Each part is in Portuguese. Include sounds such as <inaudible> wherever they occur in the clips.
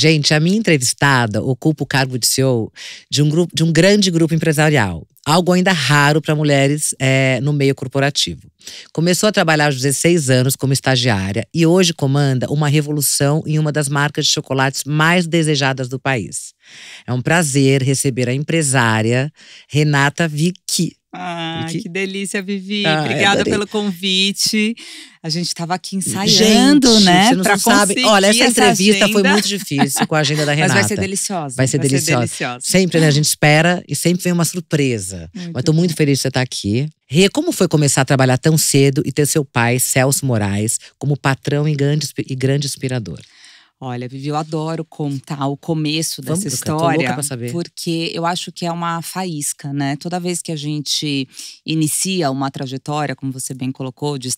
Gente, a minha entrevistada ocupa o cargo de CEO de um, grupo, de um grande grupo empresarial algo ainda raro para mulheres é, no meio corporativo. Começou a trabalhar aos 16 anos como estagiária e hoje comanda uma revolução em uma das marcas de chocolates mais desejadas do país. É um prazer receber a empresária Renata Vicky. Ah, que delícia, Vivi. Ah, é, Obrigada pelo convite. A gente estava aqui ensaiando, gente, né? Você não sabe. Olha, essa entrevista foi muito difícil com a agenda da Renata. Mas vai ser deliciosa. Vai ser, vai deliciosa. ser deliciosa. Sempre, né? A gente espera e sempre vem uma surpresa casa. Muito Mas estou muito feliz de você estar tá aqui. Rê, como foi começar a trabalhar tão cedo e ter seu pai, Celso Moraes, como patrão e grande, e grande inspirador? Olha, Vivi, eu adoro contar o começo dessa Vamos, história, porque eu acho que é uma faísca, né? Toda vez que a gente inicia uma trajetória, como você bem colocou, de,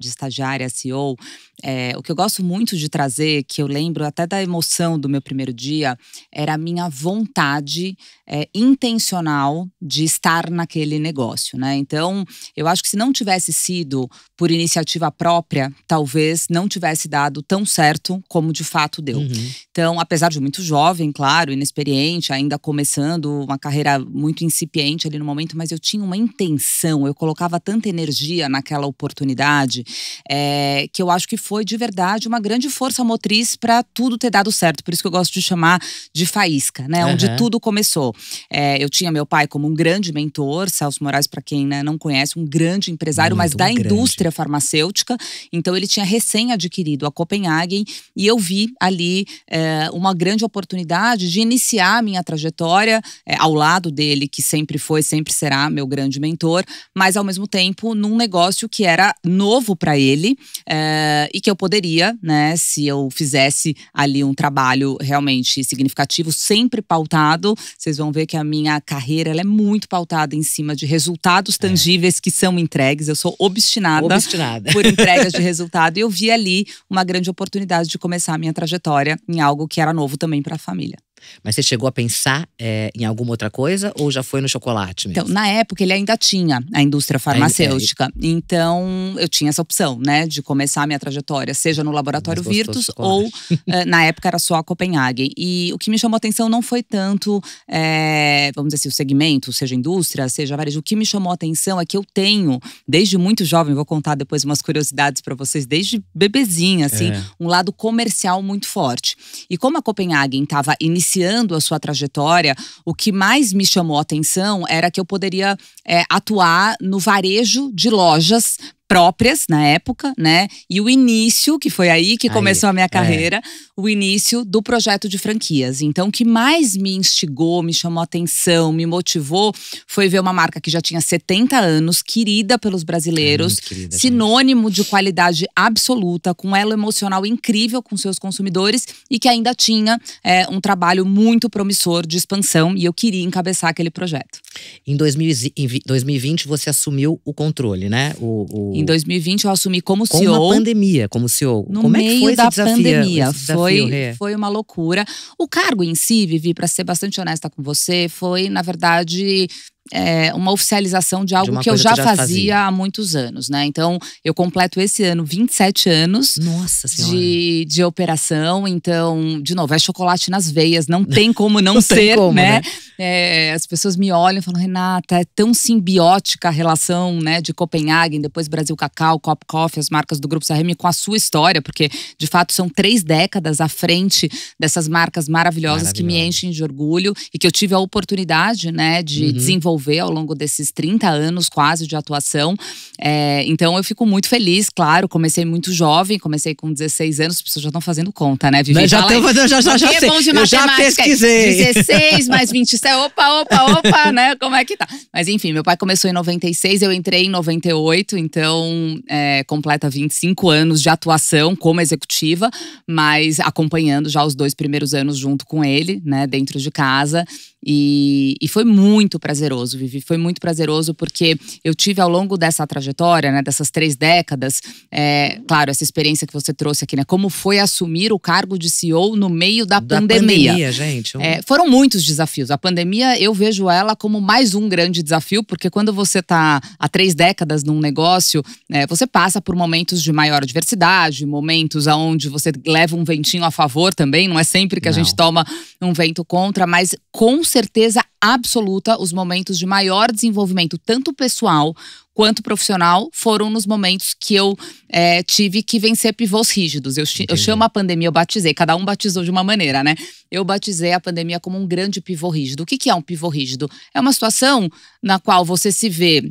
de estagiária CEO, é, eh, o que eu gosto muito de trazer, que eu lembro até da emoção do meu primeiro dia, era a minha vontade é, intencional de estar naquele negócio, né? Então, eu acho que se não tivesse sido por iniciativa própria, talvez não tivesse dado tão certo como de fato fato deu. Uhum. Então, apesar de muito jovem, claro, inexperiente, ainda começando uma carreira muito incipiente ali no momento, mas eu tinha uma intenção, eu colocava tanta energia naquela oportunidade é, que eu acho que foi de verdade uma grande força motriz para tudo ter dado certo. Por isso que eu gosto de chamar de faísca, né? Uhum. Onde tudo começou. É, eu tinha meu pai como um grande mentor, Celso Moraes, para quem né, não conhece, um grande empresário, muito mas da grande. indústria farmacêutica. Então, ele tinha recém-adquirido a Copenhagen e eu vi ali é, uma grande oportunidade de iniciar minha trajetória é, ao lado dele, que sempre foi, sempre será meu grande mentor, mas ao mesmo tempo num negócio que era novo para ele é, e que eu poderia, né, se eu fizesse ali um trabalho realmente significativo, sempre pautado. Vocês vão ver que a minha carreira ela é muito pautada em cima de resultados é. tangíveis que são entregues. Eu sou obstinada, obstinada. por entregas de <laughs> resultado e eu vi ali uma grande oportunidade de começar a minha trajetória em algo que era novo também para a família. Mas você chegou a pensar é, em alguma outra coisa ou já foi no chocolate mesmo? Então, na época ele ainda tinha a indústria farmacêutica. É, é, então, eu tinha essa opção, né, de começar a minha trajetória, seja no laboratório Virtus ou eh, na época era só a Copenhagen. E o que me chamou a atenção não foi tanto, eh, vamos dizer assim, o segmento, seja indústria, seja varejo. O que me chamou a atenção é que eu tenho, desde muito jovem, vou contar depois umas curiosidades para vocês, desde bebezinha, assim, é. um lado comercial muito forte. E como a Copenhagen estava iniciando iniciando a sua trajetória, o que mais me chamou a atenção era que eu poderia é, atuar no varejo de lojas próprias na época, né? E o início, que foi aí que começou aí, a minha é. carreira, é. o início do projeto de franquias. Então, o que mais me instigou, me chamou a atenção, me motivou foi ver uma marca que já tinha 70 anos, querida pelos brasileiros, é querida, sinônimo gente. de qualidade absoluta, com elo emocional incrível com seus consumidores e que ainda tinha é, um trabalho muito promissor de expansão. E eu queria encabeçar aquele projeto. Em 2020, você assumiu o controle, né? O, o... Em 2020, eu assumi como CEO. Com a pandemia, como CEO. No como meio é que foi da desafio, pandemia. Desafio, foi, foi uma loucura. O cargo em si, Vivi, para ser bastante honesta com você, foi, na verdade, é, uma oficialização de algo de que eu já, já fazia, fazia, há muitos anos, né? Então, eu completo esse ano 27 anos Nossa de, de operação. Então, de novo, é chocolate nas veias, não tem como <laughs> não, não ser, como, né? né? É, as pessoas me olham e falam, Renata, é tão simbiótica a relação né, de Copenhague, depois Brasil Cacau, Cop Coffee, as marcas do Grupo Sarremi com a sua história, porque de fato são três décadas à frente dessas marcas maravilhosas que me enchem de orgulho e que eu tive a oportunidade né, de uhum. desenvolver desenvolver ao longo desses 30 anos quase de atuação. É, então eu fico muito feliz, claro. Comecei muito jovem, comecei com 16 anos, as pessoas já estão fazendo conta, né, Vivi? Né, já estão fazendo, já, já, já, sei. eu já pesquisei. 16 <laughs> mais 27, opa, opa, opa, né? Como é que tá? Mas enfim, meu pai começou em 96, eu entrei em 98, então é, completa 25 anos de atuação como executiva, mas acompanhando já os dois primeiros anos junto com ele, né, dentro de casa. E, e foi muito prazeroso prazeroso, Vivi. Foi muito prazeroso porque eu tive ao longo dessa trajetória, né, dessas três décadas, é, claro, essa experiência que você trouxe aqui, né? Como foi assumir o cargo de CEO no meio da, da pandemia. pandemia gente. Um... É, foram muitos desafios. A pandemia, eu vejo ela como mais um grande desafio, porque quando você está há três décadas num negócio, é, você passa por momentos de maior diversidade, momentos onde você leva um ventinho a favor também, não é sempre que a Não. gente toma um vento contra, mas com certeza absoluta, os momentos de maior desenvolvimento, tanto pessoal quanto profissional, foram nos momentos que eu é, tive que vencer pivôs rígidos. Eu, eu, chamo a pandemia, eu batizei, cada um batizou de uma maneira, né? Eu batizei a pandemia como um grande pivô rígido. O que, que é um pivô rígido? É uma situação na qual você se vê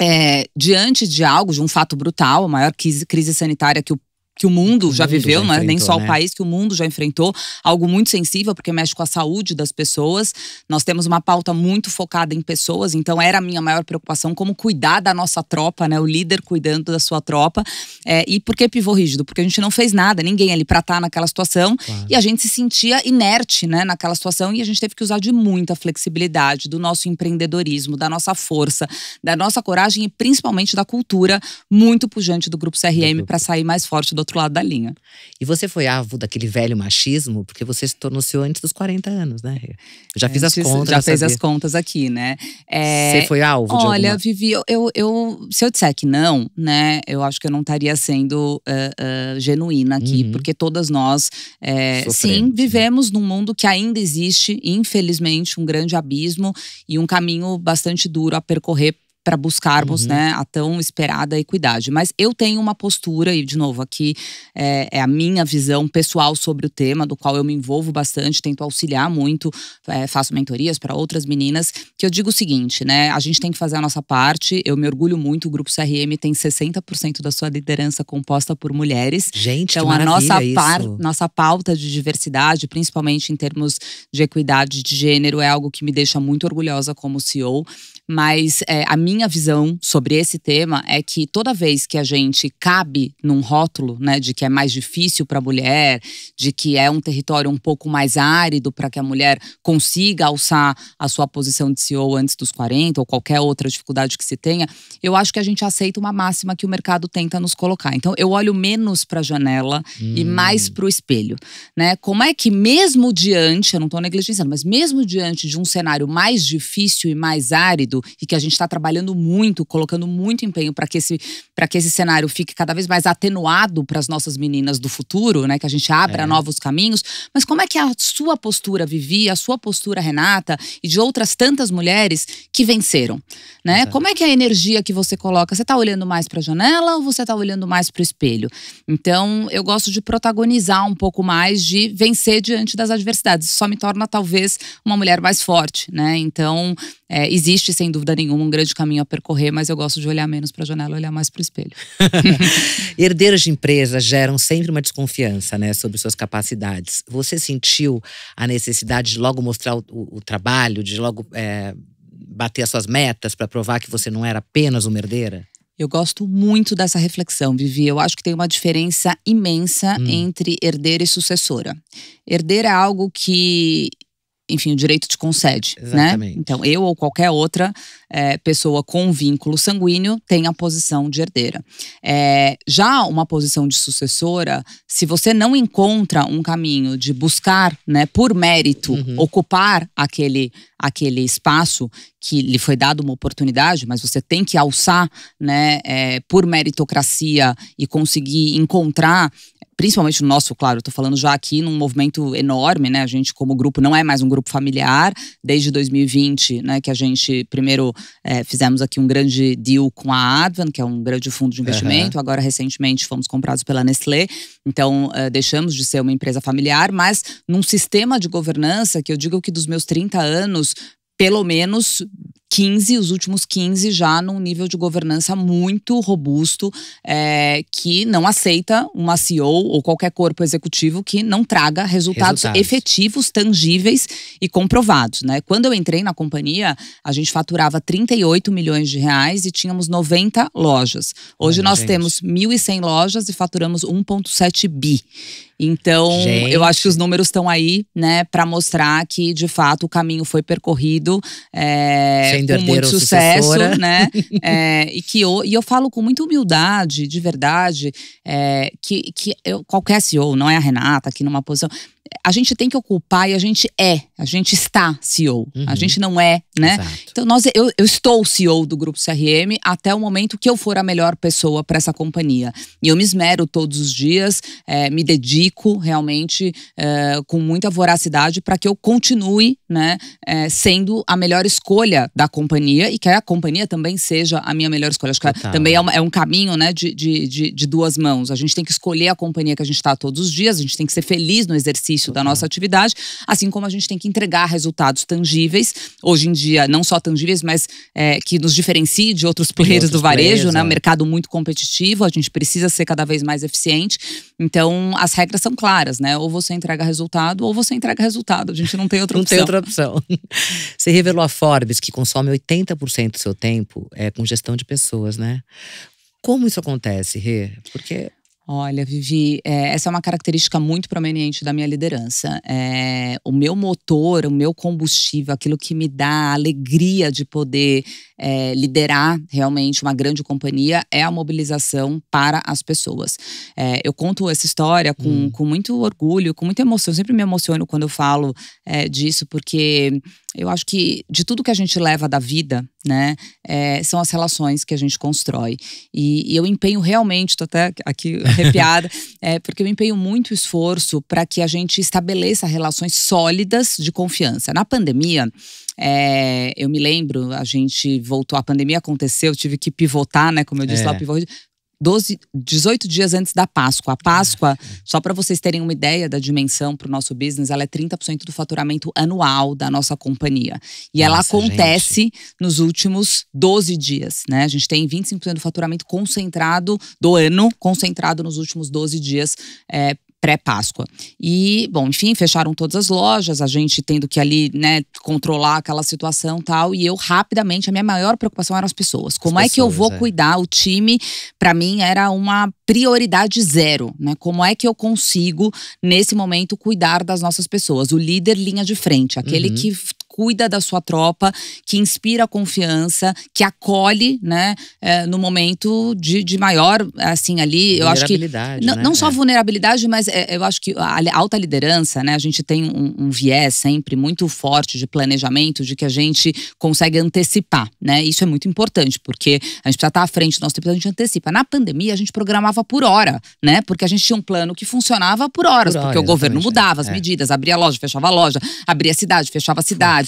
é, diante de algo, de um fato brutal, a maior crise, crise sanitária que o que o mundo já o mundo viveu, já né? nem só né? o país, que o mundo já enfrentou, algo muito sensível, porque mexe com a saúde das pessoas. Nós temos uma pauta muito focada em pessoas, então era a minha maior preocupação como cuidar da nossa tropa, né? O líder cuidando da sua tropa. É, e por que pivô rígido? Porque a gente não fez nada, ninguém ali para estar tá naquela situação. Claro. E a gente se sentia inerte, né? Naquela situação, e a gente teve que usar de muita flexibilidade, do nosso empreendedorismo, da nossa força, da nossa coragem e principalmente da cultura muito pujante do Grupo CRM para sair mais forte do outro outro lado da linha. E você foi alvo daquele velho machismo, porque você se tornou seu antes dos 40 anos, né? Eu já fiz antes, as contas. Já fez as contas aqui, né? É, você foi alvo de Olha, alguma... Vivi, eu, eu, se eu disser que não, né? Eu acho que eu não estaria sendo uh, uh, genuína aqui, uhum. porque todas nós, é, sim, vivemos num mundo que ainda existe, infelizmente, um grande abismo e um caminho bastante duro a percorrer para buscarmos uhum. né, a tão esperada equidade. Mas eu tenho uma postura, e de novo, aqui é, é, a minha visão pessoal sobre o tema, do qual eu me envolvo bastante, tento auxiliar muito, é, faço mentorias para outras meninas, que eu digo o seguinte, né? A gente tem que fazer a nossa parte, eu me orgulho muito, o Grupo CRM tem 60% da sua liderança composta por mulheres. Gente, Então a nossa, isso. par, nossa pauta de diversidade, principalmente em termos de equidade de gênero, é algo que me deixa muito orgulhosa como CEO. Mas é, a minha visão sobre esse tema é que toda vez que a gente cabe num rótulo, né, de que é mais difícil para a mulher, de que é um território um pouco mais árido para que a mulher consiga alçar a sua posição de CEO antes dos 40 ou qualquer outra dificuldade que se tenha, eu acho que a gente aceita uma máxima que o mercado tenta nos colocar. Então eu olho menos para a janela hum. e mais para o espelho, né? Como é que mesmo diante, eu não estou negligenciando, mas mesmo diante de um cenário mais difícil e mais árido e que a gente está trabalhando muito, colocando muito empenho para que, esse, que esse cenário fique cada vez mais atenuado para as nossas meninas do futuro, né? Que a gente abra é. novos caminhos. Mas como é que a sua postura, Vivi, a sua postura, Renata, e de outras tantas mulheres que venceram, né? Uhum. Como é que é a energia que você coloca? Você está olhando mais para a janela ou você está olhando mais para o espelho? Então, eu gosto de protagonizar um pouco mais, de vencer diante das adversidades. Isso só me torna, talvez, uma mulher mais forte, né? Então, é, existe, sem sem dúvida nenhuma, um grande caminho a percorrer, mas eu gosto de olhar menos para a janela olhar mais para o espelho. <laughs> Herdeiros de empresas geram sempre uma desconfiança né, sobre suas capacidades. Você sentiu a necessidade de logo mostrar o, o trabalho, de logo é, bater as suas metas para provar que você não era apenas uma herdeira? Eu gosto muito dessa reflexão, Vivi. Eu acho que tem uma diferença imensa hum. entre herdeira e sucessora. Herdeira é algo que enfim, o direito te concede. Né? Exatamente. Né? Então, eu ou qualquer outra é, pessoa com vínculo sanguíneo tem a posição de herdeira. É, já uma posição de sucessora, se você não encontra um caminho de buscar, né, por mérito, uhum. ocupar aquele, aquele espaço que lhe foi dado uma oportunidade, mas você tem que alçar, né, é, por meritocracia e conseguir encontrar principalmente no nosso, claro, estou falando já aqui num movimento enorme, né? A gente, como grupo, não é mais um grupo familiar. Desde 2020, né, que a gente primeiro é, fizemos aqui um grande deal com a Advan, que é um grande fundo de investimento. Uhum. Agora, recentemente, fomos comprados pela Nestlé. Então, é, deixamos de ser uma empresa familiar, mas num sistema de governança que eu digo que dos meus 30 anos, pelo menos 15, os últimos 15, já num nível de governança muito robusto, é, que não aceita uma CEO ou qualquer corpo executivo que não traga resultados, resultados, efetivos, tangíveis e comprovados. Né? Quando eu entrei na companhia, a gente faturava 38 milhões de reais e tínhamos 90 lojas. Hoje Olha, nós gente. temos 1.100 lojas e faturamos 1,7 bi. Então, gente. eu acho que os números estão aí, né, para mostrar que de fato o caminho foi percorrido. É, ainda com muito sucesso, sucessora. né? <laughs> é, e que eu, e eu falo com muita humildade, de verdade, é, que, que eu, qualquer CEO, não é a Renata aqui numa posição, a gente tem que ocupar e a gente é, a gente está CEO. Uhum. A gente não é, né? Exato. Então nós, eu, eu estou CEO do Grupo CRM até o momento que eu for a melhor pessoa para essa companhia. E eu me esmero todos os dias, é, me dedico realmente é, com muita voracidade para que eu continue, né, é, sendo a melhor escolha da companhia e que a companhia também seja a minha melhor escolha. Acho que é, Total. também é, uma, é um caminho, né, de, de, de, de duas mãos. A gente tem que escolher a companhia que a gente está todos os dias, a gente tem que ser feliz no exercício da nossa atividade, assim como a gente tem que entregar resultados tangíveis, hoje em dia, não só tangíveis, mas é, que nos diferencie de outros players outros do varejo, players, né? É. Um mercado muito competitivo, a gente precisa ser cada vez mais eficiente. Então, as regras são claras, né? Ou você entrega resultado, ou você entrega resultado. A gente não tem outra não opção. Não tem outra opção. <laughs> Você revelou a Forbes que consome 80% do seu tempo é, com gestão de pessoas, né? Como isso acontece, Rê? Porque Olha, Vivi, é, essa é uma característica muito prominente da minha liderança. É, o meu motor, o meu combustível, aquilo que me dá a alegria de poder é, liderar realmente uma grande companhia é a mobilização para as pessoas. É, eu conto essa história com, hum. com muito orgulho, com muita emoção. Eu sempre me emociono quando eu falo é, disso, porque eu acho que de tudo que a gente leva da vida, né, é, são as relações que a gente constrói. E, e eu empenho realmente, estou até aqui <laughs> arrepiada, é, porque eu empenho muito esforço para que a gente estabeleça relações sólidas de confiança. Na pandemia, é, eu me lembro, a gente voltou, a pandemia aconteceu, eu tive que pivotar, né, como eu disse é. lá, pivotar, 12, 18 dias antes da Páscoa. A Páscoa, só para vocês terem uma ideia da dimensão para o nosso business, ela é 30% do faturamento anual da nossa companhia. E nossa, ela acontece gente. nos últimos 12 dias, né? A gente tem 25% do faturamento concentrado do ano, concentrado nos últimos 12 dias, é, pré-Páscoa. E, bom, enfim, fecharam todas as lojas, a gente tendo que ali, né, controlar aquela situação tal. E eu, rapidamente, a minha maior preocupação eram as pessoas. Como as pessoas, é que eu vou é. cuidar o time? Para mim, era uma prioridade zero, né? Como é que eu consigo, nesse momento, cuidar das nossas pessoas? O líder linha de frente, aquele uhum. que cuida da sua tropa, que inspira confiança, que acolhe, né, é, no momento de, de, maior, assim, ali, eu acho que. Não, né? não só é. vulnerabilidade, mas é, eu acho que a alta liderança, né, a gente tem um, um, viés sempre muito forte de planejamento, de que a gente consegue antecipar, né, isso é muito importante, porque a gente precisa estar à frente do nosso tempo, então a gente antecipa. Na pandemia, a gente programava por hora, né, porque a gente tinha um plano que funcionava por horas, por porque o governo né? mudava as é. medidas, abria loja, fechava a loja, abria a cidade, fechava a cidade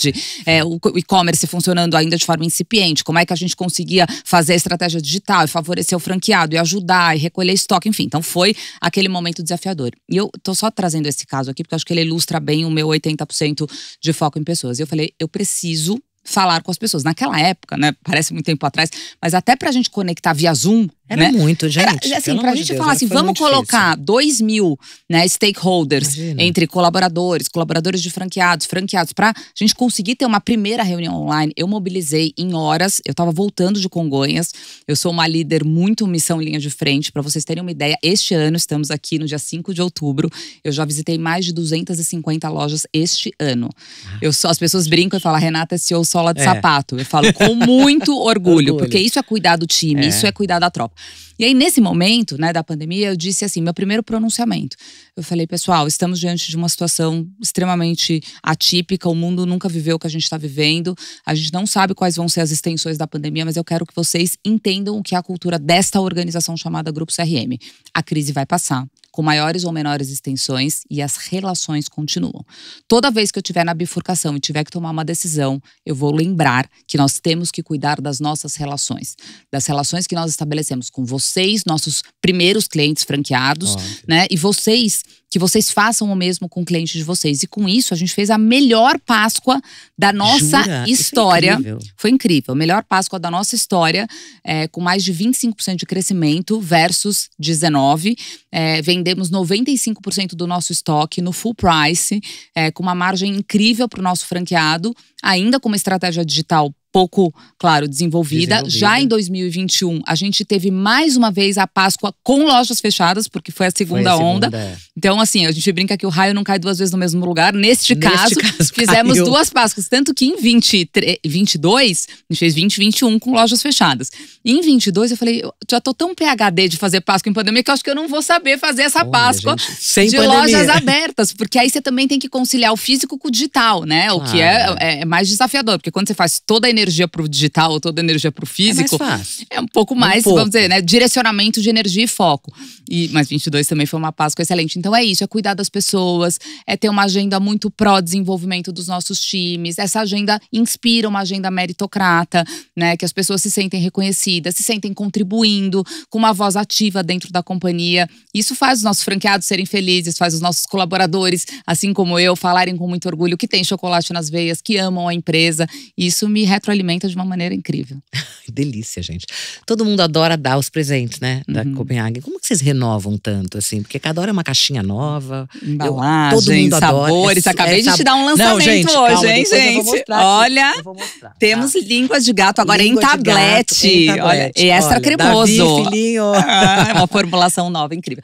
é, o e-commerce funcionando ainda de forma incipiente, como é que a gente conseguia fazer a estratégia digital e favorecer o franqueado e ajudar e recolher estoque, enfim. Então foi aquele momento desafiador. E eu tô só trazendo esse caso aqui porque acho que ele ilustra bem o meu 80% de foco em pessoas. E eu falei, eu preciso falar com as pessoas. Naquela época, né, parece muito tempo atrás, mas até para a gente conectar via Zoom, era né? muito, gente. Era, assim, pra gente Deus, falar assim, vamos colocar difícil. 2 mil né, stakeholders Imagina. entre colaboradores, colaboradores de franqueados, franqueados, pra gente conseguir ter uma primeira reunião online. Eu mobilizei em horas, eu tava voltando de Congonhas, eu sou uma líder muito missão linha de frente. para vocês terem uma ideia, este ano, estamos aqui no dia 5 de outubro, eu já visitei mais de 250 lojas este ano. Ah. Eu só, as pessoas brincam e falam, Renata é eu sola de é. sapato. Eu falo com muito <laughs> orgulho, orgulho, porque isso é cuidar do time, é. isso é cuidar da tropa. job E aí, nesse momento né, da pandemia, eu disse assim: meu primeiro pronunciamento. Eu falei, pessoal, estamos diante de uma situação extremamente atípica, o mundo nunca viveu o que a gente está vivendo, a gente não sabe quais vão ser as extensões da pandemia, mas eu quero que vocês entendam o que é a cultura desta organização chamada Grupo CRM. A crise vai passar com maiores ou menores extensões e as relações continuam. Toda vez que eu estiver na bifurcação e tiver que tomar uma decisão, eu vou lembrar que nós temos que cuidar das nossas relações, das relações que nós estabelecemos com você vocês, nossos primeiros clientes franqueados, Ótimo. né? E vocês, que vocês façam o mesmo com o cliente de vocês. E com isso, a gente fez a melhor Páscoa da nossa Jura? É história. Incrível. Foi incrível. A melhor Páscoa da nossa história, é, com mais de 25% de crescimento versus 19%. É, vendemos 95% do nosso estoque no full price, é, com uma margem incrível para o nosso franqueado, ainda com uma estratégia digital pouco, claro, desenvolvida. desenvolvida. Já em 2021, a gente teve mais uma vez a Páscoa com lojas fechadas, porque foi a segunda, foi a segunda onda. É. Então, assim, a gente brinca que o raio não cai duas vezes no mesmo lugar. Neste, Neste caso, caso, <laughs> fizemos duas Páscoas, tanto que em 20, 22, a gente fez 20 21 com lojas fechadas. E em 22, eu falei, eu já tô tão PHD de fazer Páscoa em pandemia que eu acho que eu não vou saber fazer essa Olha, Páscoa gente, de pandemia. lojas <laughs> abertas, porque aí você também tem que conciliar o físico com o digital, né? O que é, é, é mais desafiador, porque quando você faz toda a energia energia para o digital, ou toda energia para o físico. É, mais fácil. é um pouco é mais, um pouco. vamos dizer, né? Direcionamento de energia e foco. E, mas 22 também foi uma Páscoa excelente. Então é isso, é cuidar das pessoas, é ter uma agenda muito pró-desenvolvimento dos nossos times. Essa agenda inspira uma agenda meritocrata, né? Que as pessoas se sentem reconhecidas, se sentem contribuindo, com uma voz ativa dentro da companhia. Isso faz os nossos franqueados serem felizes, faz os nossos colaboradores, assim como eu, falarem com muito orgulho que tem chocolate nas veias, que amam a empresa. Isso me retro retroalimenta de uma maneira incrível. <laughs> Delícia, gente. Todo mundo adora dar os presentes, né? Da uhum. Copenhague. Como que vocês renovam tanto, assim? Porque cada hora é uma caixinha nova. Embalagem, todo mundo sabores. Acabei é, de sab... te dar um lançamento não, gente, hoje, calma, hein, gente? Olha, mostrar, tá? temos línguas de gato agora Língua em tablete. Gato, em tablete. Olha, extra cremoso. Davi, filhinho. <laughs> Ah, uma formulação nova, incrível.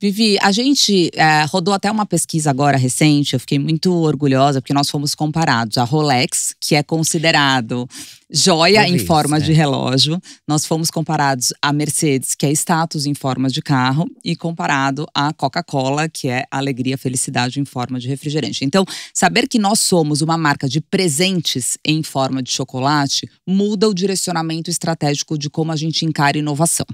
Vivi, a gente é, rodou até uma pesquisa agora recente, eu fiquei muito orgulhosa, porque nós fomos comparados a Rolex, que é considerado joia em forma é. de relógio. Nós fomos comparados à Mercedes, que é status em forma de carro, e comparado à Coca-Cola, que é alegria, felicidade em forma de refrigerante. Então, saber que nós somos uma marca de presentes em forma de chocolate muda o direcionamento estratégico de como a gente encara inovação.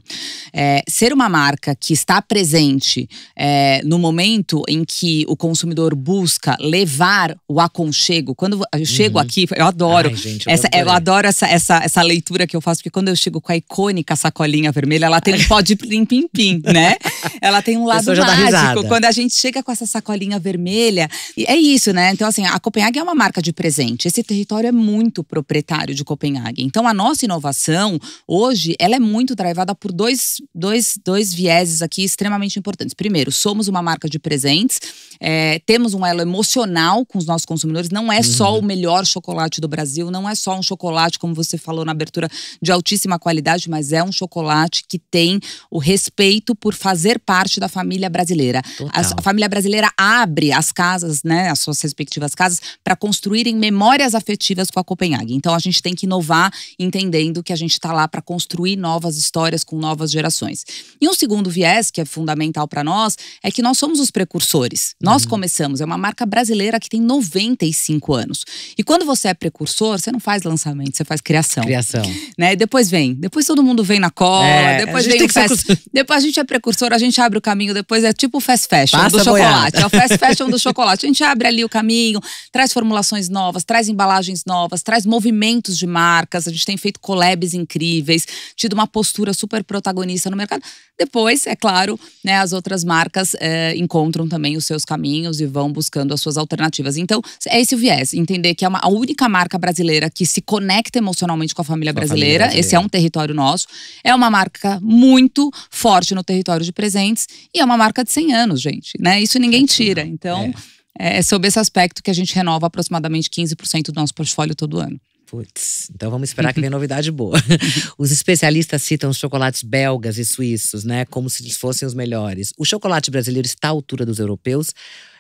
É, ser uma marca que está presente é, no momento em que o consumidor busca levar o aconchego, quando eu chego uhum. aqui, eu adoro. Ai, gente, eu essa, eu adoro adoro essa, essa, essa leitura que eu faço, porque quando eu chego com a icônica sacolinha vermelha, ela tem um pó de pim pim pim né? Ela tem um lado mágico. Quando a gente chega com essa sacolinha vermelha, e é isso, né? Então, assim, a Copenhague é uma marca de presente. Esse território é muito proprietário de Copenhague. Então, a nossa inovação, hoje, ela é muito drivada por dois, dois, dois vieses aqui extremamente importantes. Primeiro, somos uma marca de presentes, é, temos um elo emocional com os nossos consumidores. Não é uhum. só o melhor chocolate do Brasil, não é só um chocolate chocolate, como você falou na abertura, de altíssima qualidade, mas é um chocolate que tem o respeito por fazer parte da família brasileira. A, a, família brasileira abre as casas, né, as suas respectivas casas, para construírem memórias afetivas com a Copenhague. Então a gente tem que inovar entendendo que a gente está lá para construir novas histórias com novas gerações. E um segundo viés, que é fundamental para nós, é que nós somos os precursores. Nós uhum. começamos, é uma marca brasileira que tem 95 anos. E quando você é precursor, você não faz lançamento, você você faz criação. Criação. Né? Depois vem. Depois todo mundo vem na cola, é, depois vem o fast. Depois a gente é precursor, a gente abre o caminho, depois é tipo o fast fashion Passa do chocolate. É o fast fashion do chocolate. A gente abre ali o caminho, traz formulações novas, traz embalagens novas, traz movimentos de marcas. A gente tem feito collabs incríveis, tido uma postura super protagonista no mercado. Depois, é claro, né, as outras marcas é, encontram também os seus caminhos e vão buscando as suas alternativas. Então, é esse o viés, entender que é uma, a única marca brasileira que se conecta conecta emocionalmente com a família, brasileira. família brasileira. Esse é um território nosso. É uma marca muito forte no território de presentes e é uma marca de 100 anos, gente. Né? Isso ninguém tira. Então, é. é sobre esse aspecto que a gente renova aproximadamente 15% do nosso portfólio todo ano. Putz, então vamos esperar que venha novidade boa. <laughs> Os especialistas citam os chocolates belgas e suíços, né, como se eles fossem os melhores. O chocolate brasileiro está à altura dos europeus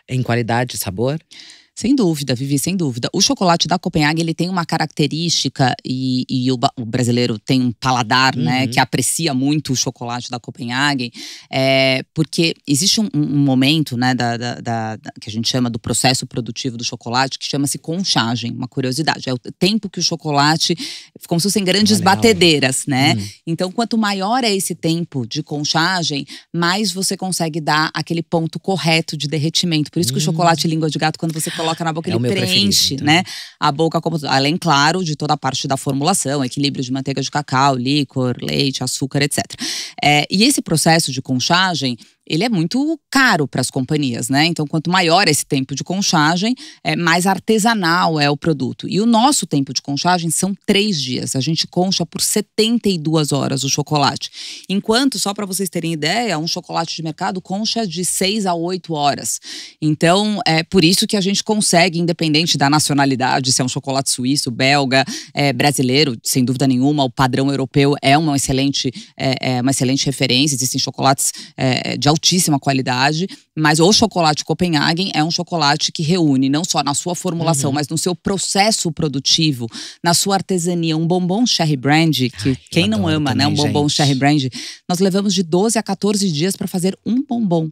em qualidade e sabor? Sem dúvida, Vivi, sem dúvida. O chocolate da Copenhague ele tem uma característica e, e o, o, brasileiro tem um paladar, né, uhum. né, que aprecia muito o chocolate da Copenhague, é, porque existe um, um momento, né, da, da, da, que a gente chama do processo produtivo do chocolate que chama-se conchagem. Uma curiosidade é o tempo que o chocolate como se fossem grandes batedeiras, né? Uhum. Então, quanto maior é esse tempo de conchagem, mais você consegue dar aquele ponto correto de derretimento. Por isso uhum. que o hum. chocolate língua de gato quando você coloca coloca na boca, é ele preenche, então. né? A boca, como, além, claro, de toda a parte da formulação, equilíbrio de manteiga de cacau, líquor, leite, açúcar, etc. É, e esse processo de conchagem ele é muito caro para as companhias, né? Então, quanto maior esse tempo de conchagem, é, mais artesanal é o produto. E o nosso tempo de conchagem são três dias. A gente concha por 72 horas o chocolate. Enquanto, só para vocês terem ideia, um chocolate de mercado concha de 6 a 8 horas. Então, é por isso que a gente consegue, independente da nacionalidade, se é um chocolate suíço, belga, é, brasileiro, sem dúvida nenhuma, o padrão europeu é uma excelente, é, é uma excelente referência. Existem chocolates é, de altíssima qualidade, mas o chocolate Copenhagen é um chocolate que reúne não só na sua formulação, uhum. mas no seu processo produtivo, na sua artesania, um bombom cherry Brand que Ai, quem não ama, né, também, né, um bombom gente. cherry Brand. nós levamos de 12 a 14 dias para fazer um bombom.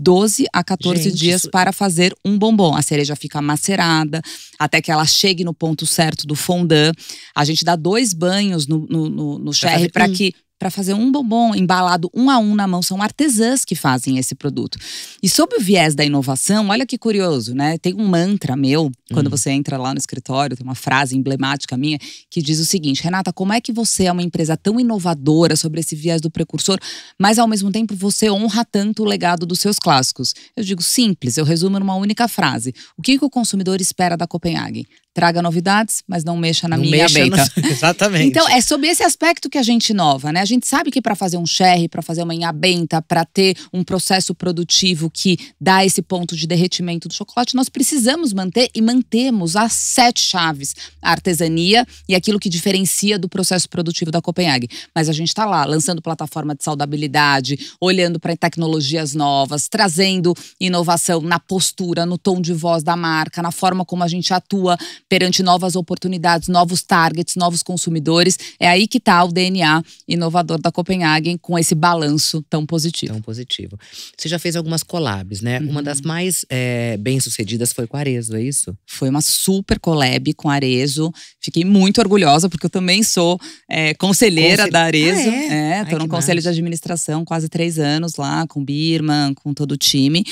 12 a 14 Gente, dias isso... para fazer um bombom. A cereja fica macerada até que ela chegue no ponto certo do fondant. A gente dá dois banhos no, no, no, no cherry para que para fazer um bombom embalado um a um na mão. São artesãs que fazem esse produto. E sob o viés da inovação, olha que curioso, né? Tem um mantra meu, quando hum. você entra lá no escritório, tem uma frase emblemática minha que diz o seguinte: Renata, como é que você é uma empresa tão inovadora sobre esse viés do precursor, mas ao mesmo tempo você honra tanto o legado dos seus clássicos? Eu digo simples, eu resumo numa única frase. O que, que o consumidor espera da Copenhagen? Traga novidades, mas não mexa na não minha mexa beita. No... <laughs> Exatamente. Então, é sobre esse aspecto que a gente inova, né? A gente sabe que para fazer um sherry, para fazer uma inhabenta, para ter um processo produtivo que dá esse ponto de derretimento do chocolate, nós precisamos manter e mantemos as sete chaves: a artesania e aquilo que diferencia do processo produtivo da Copenhague. Mas a gente está lá lançando plataforma de saudabilidade, olhando para tecnologias novas, trazendo inovação na postura, no tom de voz da marca, na forma como a gente atua perante novas oportunidades, novos targets, novos consumidores. É aí que está o DNA inovador da Copenhagen com esse balanço tão positivo. Tão positivo. Você já fez algumas collabs, né? Uhum. Uma das uhum. mais é, bem-sucedidas foi com a Arezo, é isso? Foi uma super collab com a Arezo. Fiquei muito orgulhosa, porque eu também sou é, conselheira Consel... da Arezo. Ah, é? é, tô Ai, no conselho massa. de administração quase três anos lá, com Birman, com todo o time.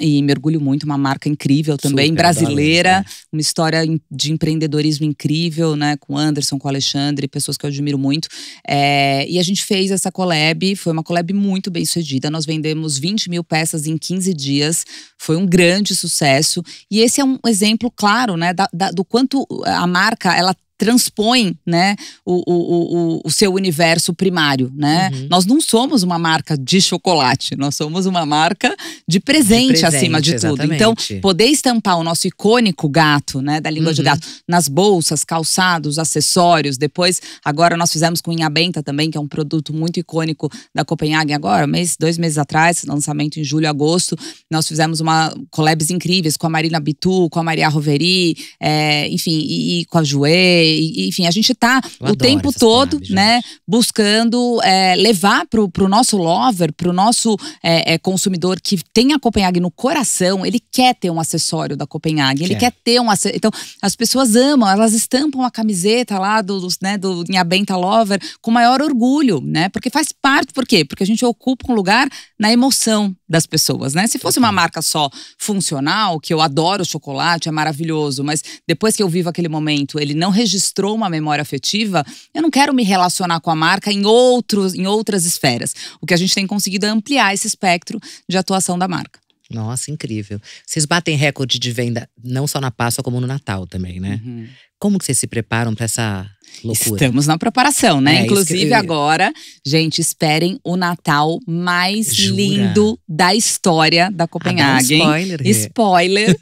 E mergulho muito, uma marca incrível também, super, brasileira, é. uma história de empreendedorismo incrível, né? Com Anderson, com Alexandre, pessoas que eu admiro muito. É, e a gente fez essa collab, foi uma collab muito bem sucedida. Nós vendemos 20 mil peças em 15 dias, foi um grande sucesso. E esse é um exemplo claro, né? Da, da, do quanto a marca ela transpõe né, o, o, o, o, seu universo primário. Né? Uhum. Nós não somos uma marca de chocolate, nós somos uma marca de presente, de presente acima de exatamente. tudo. Então, poder estampar o nosso icônico gato, né, da língua uhum. de gato, nas bolsas, calçados, acessórios. Depois, agora nós fizemos com Inha Benta também, que é um produto muito icônico da Copenhague agora, mês, dois meses atrás, lançamento em julho, agosto. Nós fizemos uma collabs incríveis com a Marina Bitu, com a Maria Roveri, é, enfim, e, e com a Joê, enfim, a gente está o tempo todo, palavras, né, gente. buscando é, levar para o nosso lover, para o nosso é, é, consumidor que tem a Copenhague no coração, ele quer ter um acessório da Copenhague, ele quer ter um acessório. Então, as pessoas amam, elas estampam a camiseta lá do, dos, né, do Nhabenta Lover com maior orgulho, né? Porque faz parte, por quê? Porque a gente ocupa um lugar na emoção das pessoas, né? Se fosse uma marca só funcional, que eu adoro chocolate, é maravilhoso, mas depois que eu vivo aquele momento, ele não rejeita registrou uma memória afetiva, eu não quero me relacionar com a marca em, outros, em outras esferas. O que a gente tem conseguido é ampliar esse espectro de atuação da marca. Nossa, incrível. Vocês batem recorde de venda não só na Páscoa, como no Natal também, né? Uhum. Como que vocês se preparam para essa Loucura. Estamos na preparação, né? É, Inclusive eu... agora, gente, esperem o Natal mais Jura? lindo da história da ah, Copenhague. Ah, spoiler. Spoiler.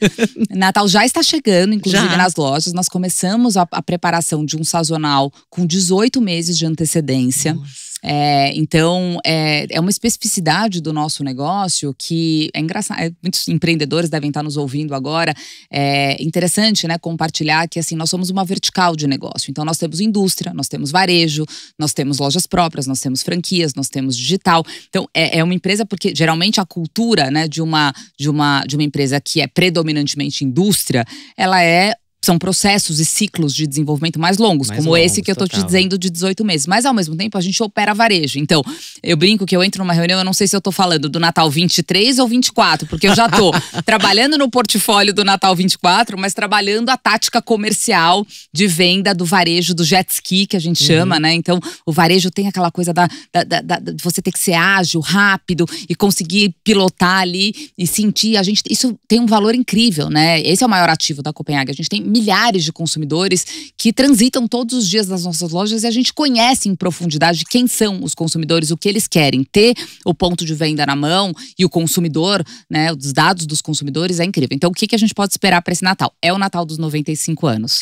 <laughs> Natal já está chegando, inclusive já. nas lojas. Nós começamos a, a, preparação de um sazonal com 18 meses de antecedência. Nossa. É, então, é, é uma especificidade do nosso negócio que é engraçado. É, muitos empreendedores devem estar nos ouvindo agora. É interessante né, compartilhar que assim, nós somos uma vertical de negócio. Então, nós temos indústria, nós temos varejo, nós temos lojas próprias, nós temos franquias, nós temos digital. Então, é, é uma empresa porque geralmente a cultura né, de, uma, de, uma, de uma empresa que é predominantemente indústria, ela é são processos e ciclos de desenvolvimento mais longos, mais como longos, esse que eu tô total. te dizendo de 18 meses. Mas ao mesmo tempo a gente opera varejo. Então, eu brinco que eu entro numa reunião, eu não sei se eu tô falando do Natal 23 ou 24, porque eu já tô <laughs> trabalhando no portfólio do Natal 24, mas trabalhando a tática comercial de venda do varejo, do jet ski, que a gente uhum. chama, né? Então, o varejo tem aquela coisa da, da, da, da, você ter que ser ágil, rápido e conseguir pilotar ali e sentir. A gente, isso tem um valor incrível, né? Esse é o maior ativo da Copenhague. A gente tem milhares de consumidores que transitam todos os dias nas nossas lojas e a gente conhece em profundidade quem são os consumidores, o que eles querem. Ter o ponto de venda na mão e o consumidor, né, os dados dos consumidores é incrível. Então, o que, que a gente pode esperar para esse Natal? É o Natal dos 95 anos.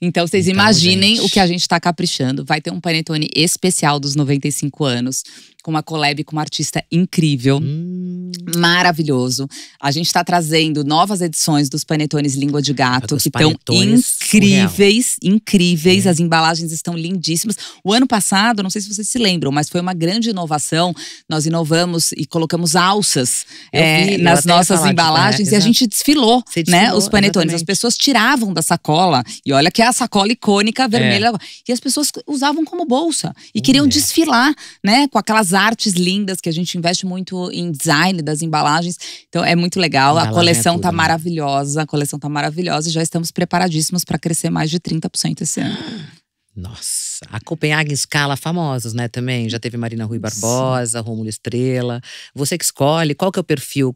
Então, vocês então, imaginem gente. o que a gente está caprichando. Vai ter um panetone especial dos 95 anos, com uma collab com uma artista incrível. Hum maravilhoso. A gente está trazendo novas edições dos panetones Língua de Gato, que estão incríveis, surreal. incríveis. É. As embalagens estão lindíssimas. O ano passado, não sei se vocês se lembram, mas foi uma grande inovação. Nós inovamos e colocamos alças é, vi, nas nossas embalagens de... e a gente né? desfilou, né, desfilou né, os panetones. Exatamente. As pessoas tiravam da sacola, e olha que é a sacola icônica é. vermelha, e as pessoas usavam como bolsa e queriam desfilar, né, com aquelas artes lindas que a gente investe muito em design das das embalagens. Então é muito legal. A, é coleção é tá né? maravilhosa. A coleção tá maravilhosa e já estamos preparadíssimos para crescer mais de 30% esse ano. Nossa, a Copenhague escala famosos, né, também. Já teve Marina Rui Barbosa, Rômulo Estrela. Você que escolhe, qual que é o perfil,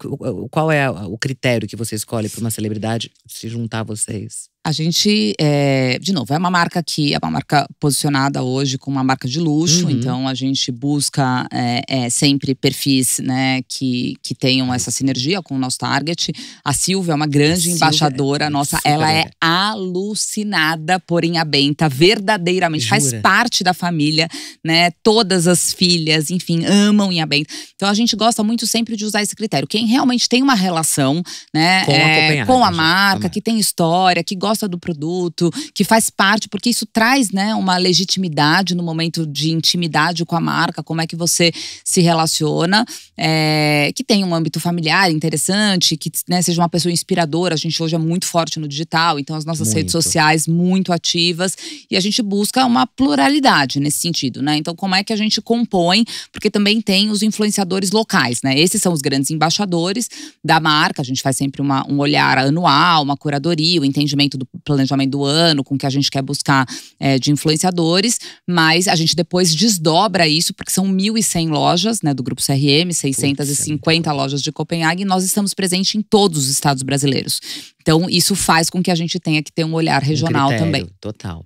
qual é o critério que você escolhe para uma celebridade se juntar a vocês? A gente, é, de novo, é uma marca que é uma marca posicionada hoje como uma marca de luxo, uhum. então a gente busca é, é, sempre perfis né, que, que tenham essa sinergia com o nosso target. A Silvia é uma grande é embaixadora nossa, ela é alucinada por Inhabenta, verdadeiramente, Jura? faz parte da família, né? Todas as filhas, enfim, amam Inhabenta. Então a gente gosta muito sempre de usar esse critério. Quem realmente tem uma relação, né, com, com a marca, que tem história, que gosta gosta do produto, que faz parte, porque isso traz né, uma legitimidade no momento de intimidade com a marca, como é que você se relaciona, é, que tem um âmbito familiar interessante, que né, seja uma pessoa inspiradora. A gente hoje é muito forte no digital, então as nossas muito. redes sociais muito ativas e a gente busca uma pluralidade nesse sentido, né? Então, como é que a gente compõe? Porque também tem os influenciadores locais, né? Esses são os grandes embaixadores da marca. A gente faz sempre uma, um olhar anual, uma curadoria, o entendimento do planejamento do ano, com o que a gente quer buscar é, de influenciadores, mas a gente depois desdobra isso, porque são 1.100 lojas né, do Grupo CRM, 650 lojas de Copenhague, e nós estamos presentes em todos os estados brasileiros. Então, isso faz com que a gente tenha que ter um olhar regional um critério, também. Total.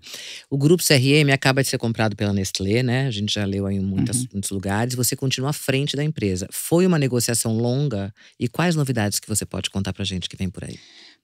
O grupo CRM acaba de ser comprado pela Nestlé, né? A gente já leu aí em muitas, uhum. muitos lugares. Você continua à frente da empresa. Foi uma negociação longa e quais novidades que você pode contar pra gente que vem por aí?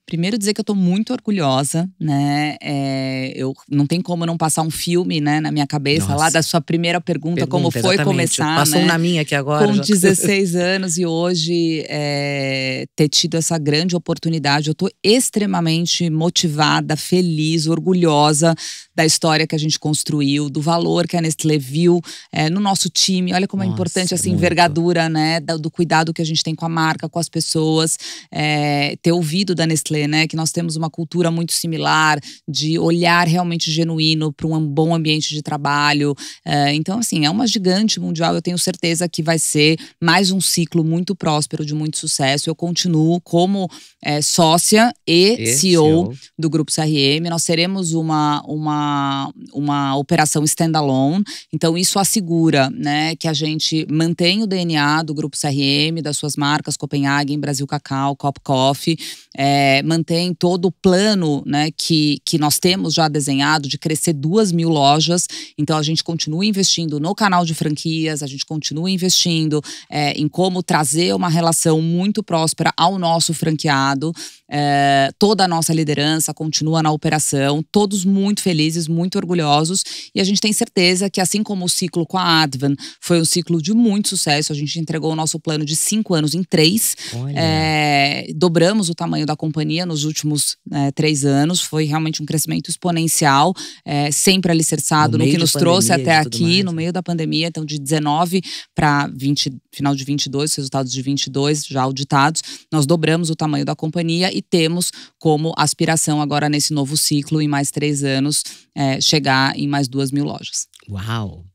Primeiro dizer que eu tô muito orgulhosa, né? É, eu não tem como não passar um filme, né, na minha cabeça Nossa. lá da sua primeira pergunta, pergunta como foi exatamente. começar, Passou né? um na minha aqui agora. Com já... 16 <laughs> anos e hoje é, ter tido essa grande oportunidade, eu tô extremamente motivada, feliz, orgulhosa da história que a gente construiu, do valor que a Nestlé viu é, no nosso time. Olha como é Nossa, é importante essa assim, envergadura, né, do, do, cuidado que a gente tem com a marca, com as pessoas, é, ter ouvido da Nestlé né? Que nós temos uma cultura muito similar de olhar realmente genuíno para um bom ambiente de trabalho. É, então, assim, é uma gigante mundial. Eu tenho certeza que vai ser mais um ciclo muito próspero, de muito sucesso. Eu continuo como é, sócia e, e CEO, CEO, do Grupo CRM. Nós seremos uma, uma, uma operação standalone. Então, isso assegura né, que a gente mantém o DNA do Grupo CRM, das suas marcas, Copenhagen, Brasil Cacau, Cop Coffee, é, mantém todo o plano né, que, que nós temos já desenhado de crescer duas mil lojas. Então a gente continua investindo no canal de franquias, a gente continua investindo é, em como trazer uma relação muito próspera ao nosso franqueado. É, toda a nossa liderança continua na operação, todos muito felizes, muito orgulhosos. E a gente tem certeza que, assim como o ciclo com a Advan foi um ciclo de muito sucesso, a gente entregou o nosso plano de cinco anos em três, é, dobramos o tamanho da companhia companhia nos últimos é, três anos. Foi realmente um crescimento exponencial, é, sempre alicerçado no, no que nos trouxe até aqui, mais, no né? meio da pandemia. Então, de 19 para 20, final de 22, resultados de 22 já auditados, nós dobramos o tamanho da companhia e temos como aspiração agora nesse novo ciclo, em mais três anos, é, chegar em mais duas mil lojas. Uau!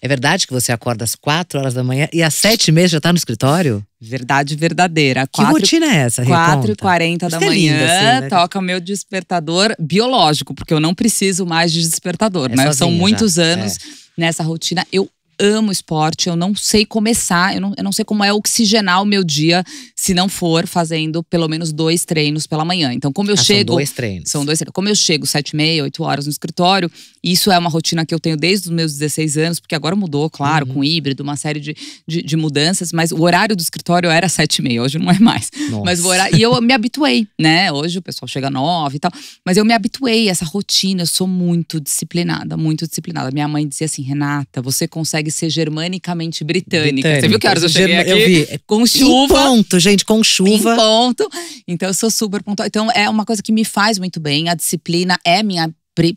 É verdade que você acorda às quatro horas da manhã e às sete e meia já está no escritório? Verdade verdadeira. Quatro, que rotina é essa, Quatro e quarenta da é manhã, é assim, né? toca meu despertador biológico, porque eu não preciso mais de despertador, é né? Sozinha, São muitos já. É. anos é. nessa rotina. Eu amo esporte, eu não sei começar, eu não, eu não sei como é oxigenar o meu dia se não for fazendo pelo menos dois treinos pela manhã. Então, como eu ah, chego. São dois treinos. São dois treinos. Como eu chego sete e meia, oito horas no escritório, isso é uma rotina que eu tenho desde os meus 16 anos, porque agora mudou, claro, uhum. com híbrido, uma série de, de, de, mudanças, mas o horário do escritório era sete e meia, hoje não é mais. Nossa. Mas horário, e eu me habituei, né? Hoje o pessoal chega nove e tal, mas eu me habituei a essa rotina, eu sou muito disciplinada, muito disciplinada. Minha mãe dizia assim, Renata, você consegue consegue ser germanicamente britânica. britânica. Você viu que horas eu cheguei aqui? Eu vi. Com chuva. Em ponto, gente, com chuva. Em ponto. Então eu sou super pontual. Então é uma coisa que me faz muito bem. A disciplina é minha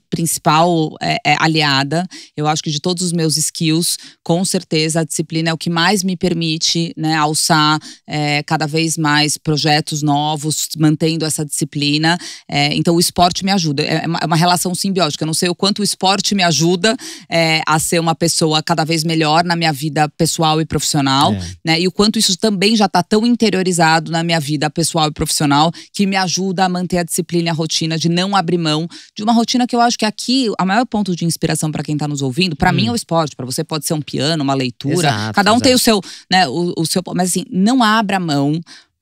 principal é, é, aliada. Eu acho que de todos os meus skills, com certeza a disciplina é o que mais me permite né, alçar é, cada vez mais projetos novos, mantendo essa disciplina. É, então o esporte me ajuda. É, é uma, é uma, relação simbiótica. Eu não sei o quanto o esporte me ajuda a ser uma pessoa cada vez melhor na minha vida pessoal e profissional, né? E o quanto isso também já está tão interiorizado na minha vida pessoal e profissional que me ajuda a manter a disciplina e a rotina de não abrir mão de uma rotina que eu acho que aqui o maior ponto de inspiração para quem está nos ouvindo, para hum. mim é o esporte, para você pode ser um piano, uma leitura, exato, cada um exato. tem o seu, né, o, o seu, mas assim, não abra mão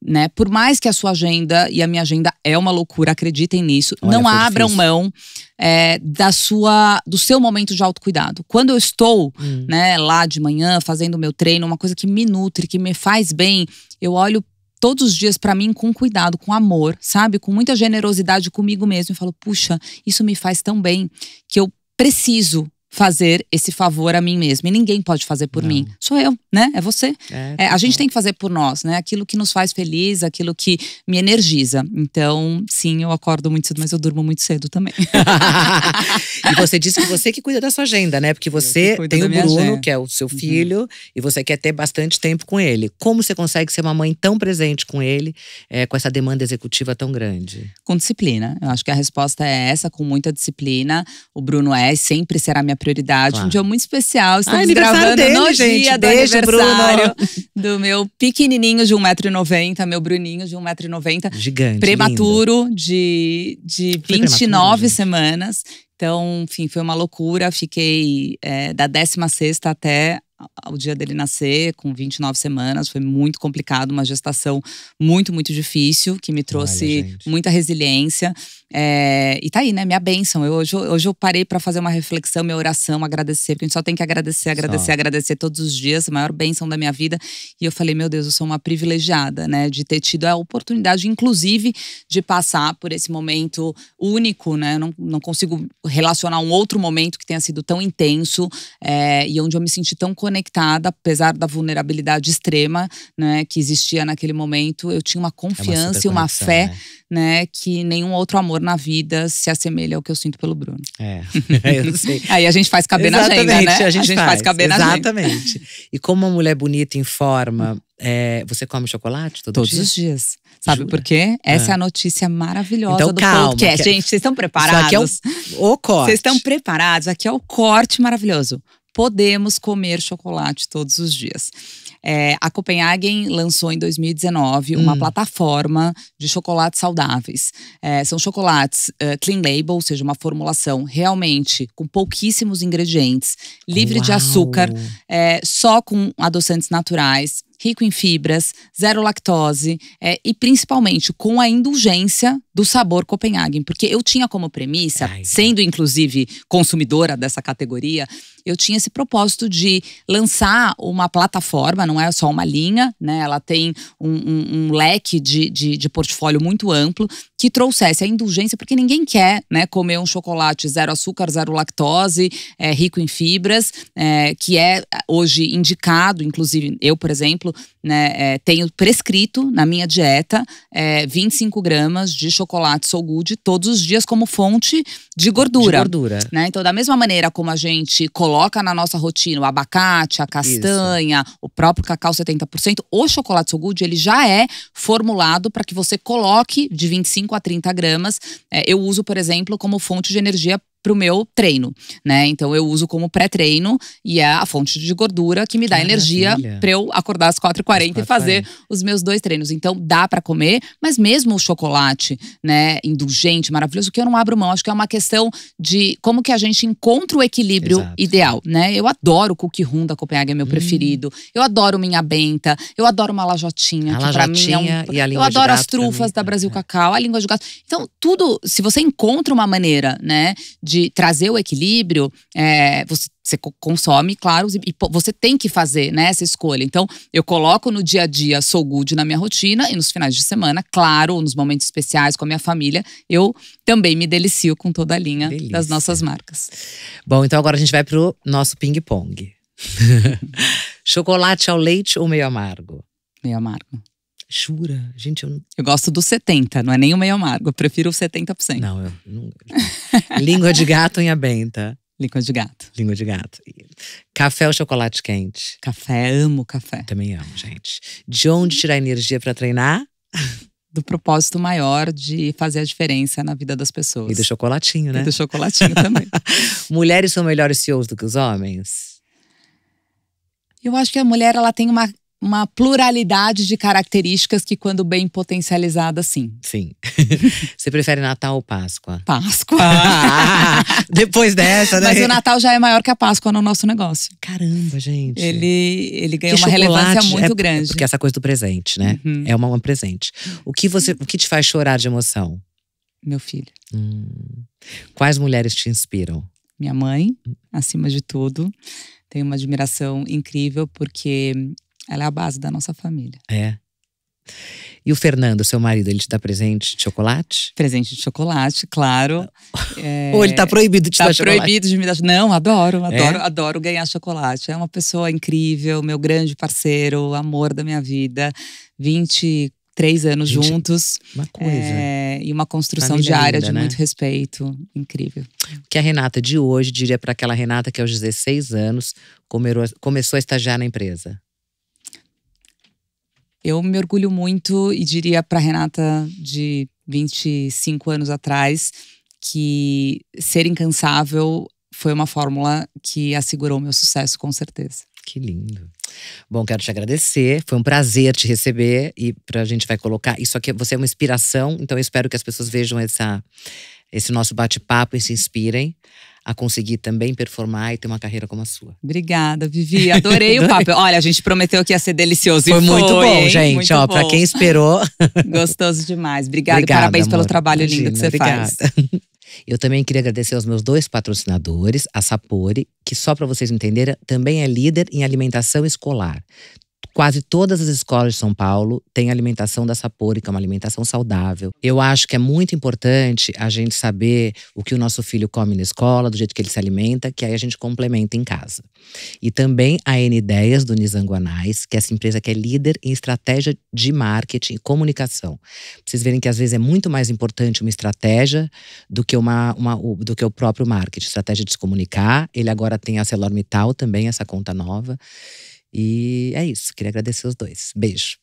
né? Por mais que a sua agenda e a minha agenda é uma loucura, acreditem nisso. Olha, não abram difícil. mão é, da sua, do seu momento de autocuidado. Quando eu estou, hum. né, lá de manhã fazendo o meu treino, uma coisa que me nutre, que me faz bem, eu olho todos os dias para mim com cuidado, com amor, sabe? Com muita generosidade comigo mesmo. Eu falo, puxa, isso me faz tão bem que eu preciso fazer esse favor a mim mesma. E ninguém pode fazer por Não. mim. Sou eu, né? É você. É, é, a gente é. tem que fazer por nós, né? Aquilo que nos faz feliz, aquilo que me energiza. Então, sim, eu acordo muito cedo, mas eu durmo muito cedo também. <laughs> e você disse que você que cuida da sua agenda, né? Porque você tem o Bruno, agenda. que é o seu uhum. filho, uhum. e você quer ter bastante tempo com ele. Como você consegue ser uma mãe tão presente com ele, é, com essa demanda executiva tão grande? Com disciplina. Eu acho que a resposta é essa, com muita disciplina. O Bruno é sempre será minha prioridade. Claro. Um dia muito especial. Estamos ah, gravando dele, no gente. dia do Beijo, aniversário Bruno. <laughs> do meu pequenininho de 1,90m, meu Bruninho de 1,90m. Gigante. Prematuro, de, de 29 semanas. Então, enfim, foi uma loucura. Fiquei é, da 16 até ao dia dele nascer, com 29 semanas, foi muito complicado, uma gestação muito, muito difícil, que me trouxe Olha, muita resiliência. É, e tá aí, né? Minha bênção. Eu, hoje, hoje eu parei para fazer uma reflexão, minha oração, agradecer, porque a gente só tem que agradecer, agradecer, só. agradecer todos os dias, a maior bênção da minha vida. E eu falei, meu Deus, eu sou uma privilegiada, né? De ter tido a oportunidade, inclusive, de passar por esse momento único, né? Eu não, não consigo relacionar um outro momento que tenha sido tão intenso é, e onde eu me senti tão conectada, apesar da vulnerabilidade extrema né, que existia naquele momento. Eu tinha uma confiança é uma e uma fé né? né? que nenhum outro amor na vida se assemelha ao que eu sinto pelo Bruno. É, <laughs> eu sei. Aí a gente faz caber na agenda, né? A gente, a gente faz, faz caber exatamente. na Exatamente. E como uma mulher bonita em forma, é, você come chocolate todo todos dia? os dias? Sabe Jura? por quê? Essa é. é a notícia maravilhosa então, do calma, podcast. Que... É- gente, vocês estão preparados? Isso aqui é o, o corte. Vocês estão preparados? Aqui é o corte maravilhoso podemos comer chocolate todos os dias. É, a Copenhagen lançou em 2019 uma hum. plataforma de chocolates saudáveis. É, são chocolates uh, clean label, ou seja, uma formulação realmente com pouquíssimos ingredientes, livre Uau. de açúcar, é, só com adoçantes naturais, rico em fibras, zero lactose é, e principalmente com a indulgência do sabor Copenhagen, porque eu tinha como premissa, Ai, sendo inclusive consumidora dessa categoria, eu tinha esse propósito de lançar uma plataforma, não é só uma linha, né? Ela tem um, um, um leque de, de, de, portfólio muito amplo que trouxesse a indulgência, porque ninguém quer né, comer um chocolate zero açúcar, zero lactose, é, rico em fibras, é, que é hoje indicado, inclusive eu, por exemplo, né, é, tenho prescrito na minha dieta 25 é, gramas de chocolate Soul Good todos os dias como fonte de gordura. De gordura. Né? Então, da mesma maneira como a gente coloca coloca na nossa rotina o abacate, a castanha, Isso. o próprio cacau 70%, o chocolate so good, ele já é formulado para que você coloque de 25 a 30 gramas. É, eu uso, por exemplo, como fonte de energia para o meu treino, né? Então eu uso como pré-treino e é a fonte de gordura que me dá energia para eu acordar às 4h40 e fazer os meus dois treinos. Então dá para comer, mas mesmo o chocolate, né, indulgente, maravilhoso, que eu não abro mão, acho que é uma questão de como que a gente encontra o equilíbrio Exato. ideal, né? Eu adoro o cookie room da Copenhague, é meu hum. preferido. Eu adoro minha benta, eu adoro uma lajotinha, a que para mim é um e a Eu adoro as trufas da né? Brasil é. Cacau, a língua de gato. Então, tudo, se você encontra uma maneira, né, de de trazer o equilíbrio, é, você, você, consome, claro, e você tem que fazer né, essa escolha. Então, eu coloco no dia a dia sou good na minha rotina e nos finais de semana, claro, nos momentos especiais com a minha família, eu também me delicio com toda a linha Delícia. das nossas marcas. Bom, então agora a gente vai pro nosso ping-pong. <laughs> Chocolate ao leite ou meio amargo? Meio amargo. Jura? Gente, eu não... Eu gosto do 70, não é nem o meio amargo. Eu prefiro o 70%. Não, eu não... Língua de gato em abenta. Língua de gato. Língua de gato. Café ou chocolate quente? Café, amo café. Também amo, gente. De onde tirar energia para treinar? Do propósito maior de fazer a diferença na vida das pessoas. E do chocolatinho, né? E do chocolatinho também. <laughs> Mulheres são melhores CEOs do que os homens? Eu acho que a mulher ela tem uma uma pluralidade de características que, quando bem potencializada, sim. Sim. <laughs> Você prefere Natal ou Páscoa? Páscoa. Ah, depois dessa, né? Mas o Natal já é maior que a Páscoa no nosso negócio. Caramba, gente. Ele, ele ganhou uma relevância muito é, grande. É porque essa coisa do presente, né? Uhum. É uma, uma presente. O que, você, o que te faz chorar de emoção? Meu filho. Hum. Quais mulheres te inspiram? Minha mãe, acima de tudo tenho uma admiração incrível porque ela é a base da nossa família. É. E o Fernando, seu marido, ele te dá presente de chocolate? Presente de chocolate, claro. <laughs> É... Ou ele tá proibido de tá te dar chocolate? Tá proibido de me dar Não, adoro, é? adoro, é? adoro ganhar chocolate. É uma pessoa incrível, meu grande parceiro, amor da minha vida. 23 anos Gente, juntos. Uma coisa. É... E uma construção Família diária de né? muito respeito. Incrível. O que a Renata de hoje diria para aquela Renata que aos 16 anos começou a estagiar na empresa? Eu me orgulho muito e diria para Renata de 25 anos atrás que ser incansável foi uma fórmula que assegurou meu sucesso com certeza. Que lindo. Bom, quero te agradecer. Foi um prazer te receber e a gente vai colocar isso aqui. Você é uma inspiração, então eu espero que as pessoas vejam essa, esse nosso bate-papo e se inspirem a conseguir também performar e ter uma carreira como a sua. Obrigada, Vivi. <laughs> Adorei, o papo. Olha, a gente prometeu que ia ser delicioso. Foi, foi muito bom, hein? gente. Muito Ó, bom. pra quem esperou. <laughs> Gostoso demais. Obrigada. Obrigada Parabéns amor. pelo trabalho Imagina, lindo que você obrigada. faz. <laughs> Eu também queria agradecer aos meus dois patrocinadores, a Sapori, que só para vocês entenderem, também é líder em alimentação escolar. Quase todas as escolas de São Paulo têm alimentação da Sapori, que é uma alimentação saudável. Eu acho que é muito importante a gente saber o que o nosso filho come na escola, do jeito que ele se alimenta, que aí a gente complementa em casa. E também a N Ideias do Nizanguanais, que é essa empresa que é líder em estratégia de marketing e comunicação. Pra vocês verem que às vezes é muito mais importante uma estratégia do que, uma, uma do que o próprio marketing. Estratégia de se comunicar. Ele agora tem a Celormital também, essa conta nova. E é isso. Queria agradecer os dois. Beijo.